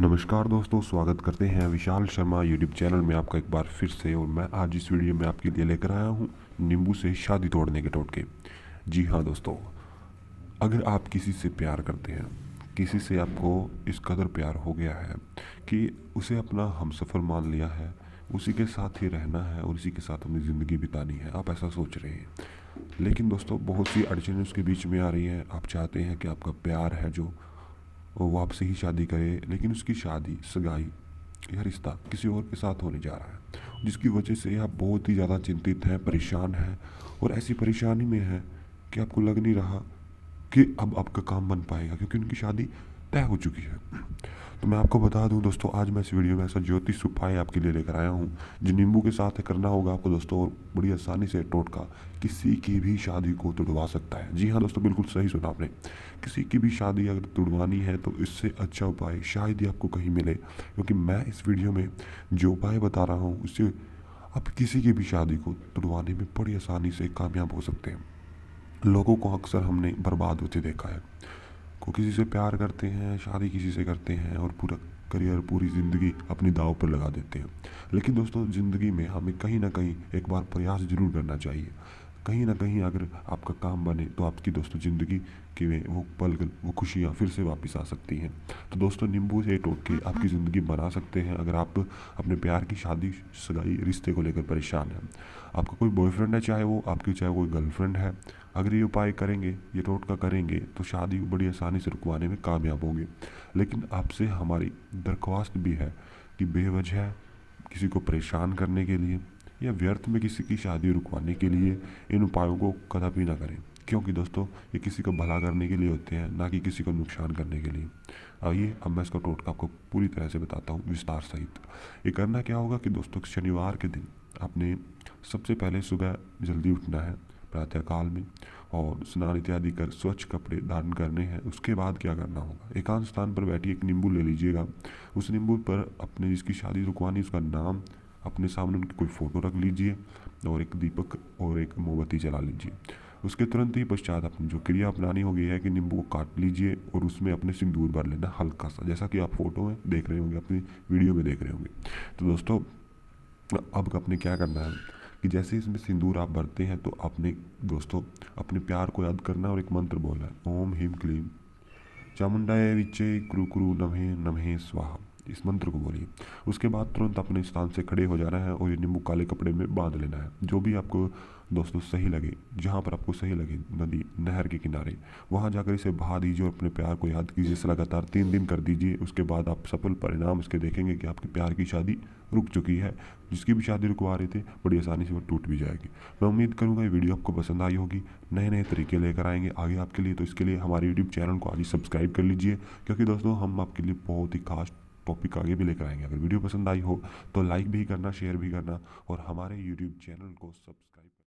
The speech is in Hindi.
नमस्कार दोस्तों स्वागत करते हैं विशाल शर्मा यूट्यूब चैनल में आपका एक बार फिर से और मैं आज इस वीडियो में आपके लिए लेकर आया हूँ नींबू से शादी तोड़ने के टोटके जी हाँ दोस्तों अगर आप किसी से प्यार करते हैं किसी से आपको इस कदर प्यार हो गया है कि उसे अपना हम सफ़र मान लिया है उसी के साथ ही रहना है और उसी के साथ अपनी ज़िंदगी बितानी है आप ऐसा सोच रहे हैं लेकिन दोस्तों बहुत सी अड़चने उसके बीच में आ रही हैं आप चाहते हैं कि आपका प्यार है जो वो वापसी ही शादी करे लेकिन उसकी शादी सगाई यह रिश्ता किसी और के साथ होने जा रहा है जिसकी वजह से आप बहुत ही ज़्यादा चिंतित हैं परेशान हैं और ऐसी परेशानी में हैं कि आपको लग नहीं रहा कि अब आपका काम बन पाएगा क्योंकि उनकी शादी तय हो चुकी है तो मैं आपको बता दूं दोस्तों आज मैं इस वीडियो में ऐसा ज्योतिष उपाय आपके लिए लेकर आया हूं जो नींबू के साथ करना होगा आपको दोस्तों और बड़ी आसानी से टोटका किसी की भी शादी को तुड़वा सकता है जी हाँ दोस्तों बिल्कुल सही सुना आपने किसी की भी शादी अगर तुड़वानी है तो इससे अच्छा उपाय शायद ही आपको कहीं मिले क्योंकि मैं इस वीडियो में जो उपाय बता रहा हूँ उससे आप किसी की भी शादी को तुड़वाने में बड़ी आसानी से कामयाब हो सकते हैं लोगों को अक्सर हमने बर्बाद होते देखा है को किसी से प्यार करते हैं शादी किसी से करते हैं और पूरा करियर पूरी ज़िंदगी अपनी दाव पर लगा देते हैं लेकिन दोस्तों ज़िंदगी में हमें कहीं ना कहीं एक बार प्रयास ज़रूर करना चाहिए कहीं ना कहीं अगर आपका काम बने तो आपकी दोस्तों ज़िंदगी के में वो पल वो खुशियाँ फिर से वापस आ सकती हैं तो दोस्तों नींबू से टोक के आपकी हम्म। ज़िंदगी बना सकते हैं अगर आप अपने प्यार की शादी सगाई रिश्ते को लेकर परेशान हैं आपका कोई बॉयफ्रेंड है चाहे वो आपकी चाहे कोई गर्लफ्रेंड है अगर ये उपाय करेंगे ये टोटका करेंगे तो शादी को बड़ी आसानी से रुकवाने में कामयाब होंगे लेकिन आपसे हमारी दरख्वास्त भी है कि बेवजह किसी को परेशान करने के लिए या व्यर्थ में किसी की शादी रुकवाने के लिए इन उपायों को कदापि ना करें क्योंकि दोस्तों ये किसी का भला करने के लिए होते हैं ना कि किसी को नुकसान करने के लिए आइए अब मैं इसका टोटका आपको पूरी तरह से बताता हूँ विस्तार सहित ये करना क्या होगा कि दोस्तों शनिवार के दिन आपने सबसे पहले सुबह जल्दी उठना है प्रातःकाल में और स्नान इत्यादि कर स्वच्छ कपड़े धारण करने हैं उसके बाद क्या करना होगा एकांत स्थान पर बैठिए एक नींबू ले लीजिएगा उस नींबू पर अपने जिसकी शादी रुकवानी उसका नाम अपने सामने उनकी कोई फ़ोटो रख लीजिए और एक दीपक और एक मोमबत्ती जला लीजिए उसके तुरंत ही पश्चात अपनी जो क्रिया अपनानी होगी है कि नींबू को काट लीजिए और उसमें अपने सिंदूर भर लेना हल्का सा जैसा कि आप फोटो में देख रहे होंगे अपनी वीडियो में देख रहे होंगे तो दोस्तों अब आपने क्या करना है कि जैसे इसमें सिंदूर आप भरते हैं तो आपने दोस्तों अपने प्यार को याद करना और एक मंत्र बोलना है ओम हिम क्लीम चामुंडाए विचे क्रु क्रु नमहे नमहे स्वाहा इस मंत्र को बोलिए उसके बाद तुरंत अपने स्थान से खड़े हो जाना है और ये नींबू काले कपड़े में बांध लेना है जो भी आपको दोस्तों सही लगे जहाँ पर आपको सही लगे नदी नहर के किनारे वहाँ जाकर इसे बहा दीजिए और अपने प्यार को याद कीजिए इसे लगातार तीन दिन कर दीजिए उसके बाद आप सफल परिणाम इसके देखेंगे कि आपके प्यार की शादी रुक चुकी है जिसकी भी शादी रुकवा रहे थे बड़ी आसानी से वो टूट भी जाएगी मैं उम्मीद करूँगा ये वीडियो आपको पसंद आई होगी नए नए तरीके लेकर आएंगे आगे आपके लिए तो इसके लिए हमारे यूट्यूब चैनल को आज ही सब्सक्राइब कर लीजिए क्योंकि दोस्तों हम आपके लिए बहुत ही खास टॉपिक आगे भी लेकर आएंगे अगर वीडियो पसंद आई हो तो लाइक भी करना शेयर भी करना और हमारे यूट्यूब चैनल को सब्सक्राइब